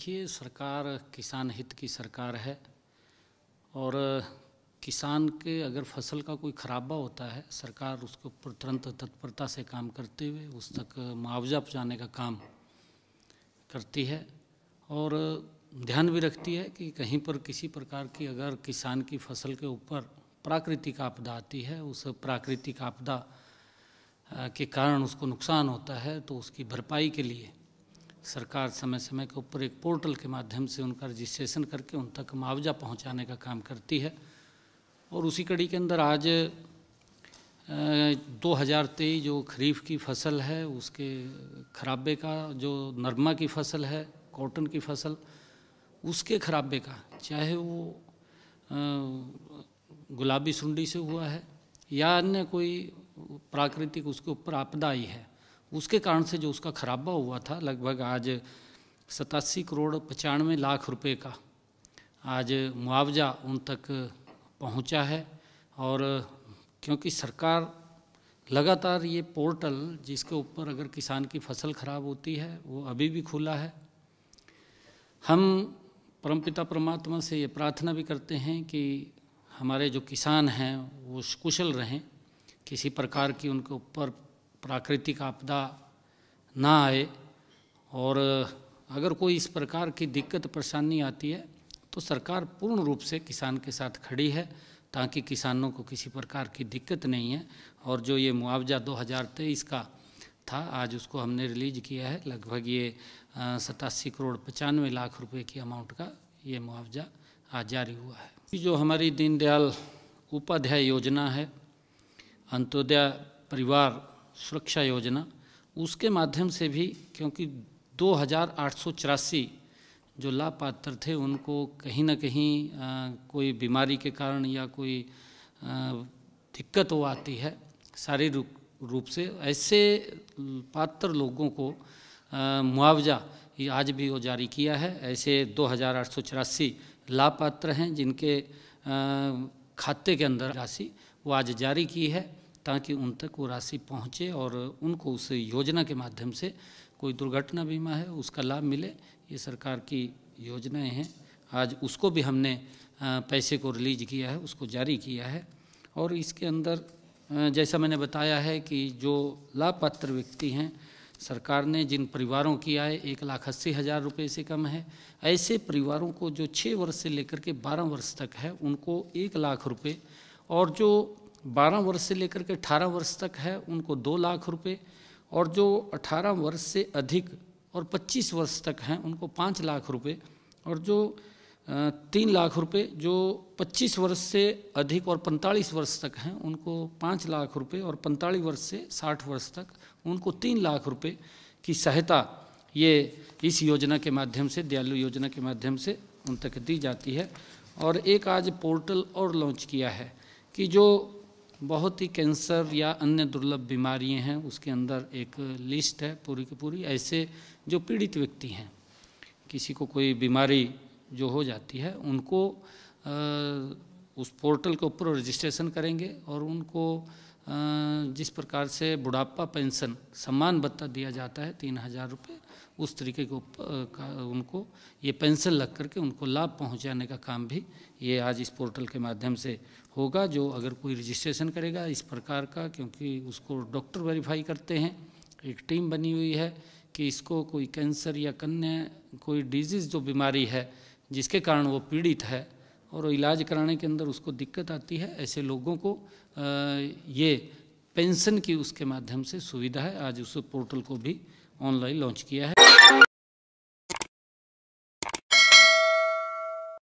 देखिए सरकार किसान हित की सरकार है और किसान के अगर फसल का कोई खराबा होता है सरकार उसके ऊपर तुरंत तत्परता से काम करते हुए उस तक मुआवजा पहुँचाने का काम करती है और ध्यान भी रखती है कि कहीं पर किसी प्रकार की अगर किसान की फसल के ऊपर प्राकृतिक आपदा आती है उस प्राकृतिक आपदा के कारण उसको नुकसान होता है तो उसकी भरपाई के लिए सरकार समय समय के ऊपर एक पोर्टल के माध्यम से उनका रजिस्ट्रेशन करके उन तक मुआवजा पहुंचाने का काम करती है और उसी कड़ी के अंदर आज दो हज़ार तेईस जो खरीफ की फसल है उसके खराबे का जो नरमा की फसल है कॉटन की फसल उसके खराबे का चाहे वो गुलाबी सुंडी से हुआ है या अन्य कोई प्राकृतिक उसके ऊपर आपदा आई है उसके कारण से जो उसका खराबा हुआ था लगभग आज सतासी करोड़ पचानवे लाख रुपए का आज मुआवजा उन तक पहुंचा है और क्योंकि सरकार लगातार ये पोर्टल जिसके ऊपर अगर किसान की फसल खराब होती है वो अभी भी खुला है हम परमपिता परमात्मा से ये प्रार्थना भी करते हैं कि हमारे जो किसान हैं वो कुशल रहें किसी प्रकार की उनके ऊपर प्राकृतिक आपदा ना आए और अगर कोई इस प्रकार की दिक्कत परेशानी आती है तो सरकार पूर्ण रूप से किसान के साथ खड़ी है ताकि किसानों को किसी प्रकार की दिक्कत नहीं है और जो ये मुआवजा 2023 का था आज उसको हमने रिलीज किया है लगभग ये सतासी करोड़ पचानवे लाख रुपए की अमाउंट का ये मुआवजा आज जारी हुआ है जो हमारी दीनदयाल उपाध्याय योजना है अंत्योदय परिवार सुरक्षा योजना उसके माध्यम से भी क्योंकि दो जो लाभपात्र थे उनको कहीं ना कहीं आ, कोई बीमारी के कारण या कोई आ, दिक्कत हो आती है शारीरिक रूप से ऐसे पात्र लोगों को मुआवजा आज भी वो जारी किया है ऐसे दो लाभपात्र हैं जिनके आ, खाते के अंदर राशि वो आज जारी की है ताकि उन तक वो राशि पहुंचे और उनको उस योजना के माध्यम से कोई दुर्घटना बीमा है उसका लाभ मिले ये सरकार की योजनाएं हैं आज उसको भी हमने पैसे को रिलीज किया है उसको जारी किया है और इसके अंदर जैसा मैंने बताया है कि जो लाभपात्र व्यक्ति हैं सरकार ने जिन परिवारों की आय एक लाख अस्सी हज़ार रुपये से कम है ऐसे परिवारों को जो छः वर्ष से लेकर के बारह वर्ष तक है उनको एक लाख रुपये और जो 12 वर्ष से लेकर के 18 वर्ष तक है उनको दो लाख रुपए और जो 18 वर्ष से अधिक और 25 वर्ष तक हैं उनको पाँच लाख रुपए और जो तीन लाख रुपए जो 25 वर्ष से अधिक और 45 वर्ष तक हैं उनको पाँच लाख रुपए और 45 वर्ष से 60 वर्ष तक उनको तीन लाख रुपए की सहायता ये इस योजना के माध्यम से दयालु योजना के माध्यम से उन तक दी जाती है और एक आज पोर्टल और लॉन्च किया है कि जो बहुत ही कैंसर या अन्य दुर्लभ बीमारियां हैं उसके अंदर एक लिस्ट है पूरी की पूरी ऐसे जो पीड़ित व्यक्ति हैं किसी को कोई बीमारी जो हो जाती है उनको आ, उस पोर्टल के ऊपर रजिस्ट्रेशन करेंगे और उनको जिस प्रकार से बुढ़ापा पेंशन सम्मान भत्ता दिया जाता है तीन हज़ार रुपये उस तरीके को उनको ये पेंसिल लग करके उनको लाभ पहुंचाने का काम भी ये आज इस पोर्टल के माध्यम से होगा जो अगर कोई रजिस्ट्रेशन करेगा इस प्रकार का क्योंकि उसको डॉक्टर वेरीफाई करते हैं एक टीम बनी हुई है कि इसको कोई कैंसर या कन्या कोई डिजीज़ जो बीमारी है जिसके कारण वो पीड़ित है और इलाज कराने के अंदर उसको दिक्कत आती है ऐसे लोगों को ये पेंशन की उसके माध्यम से सुविधा है आज उस पोर्टल को भी ऑनलाइन लॉन्च किया है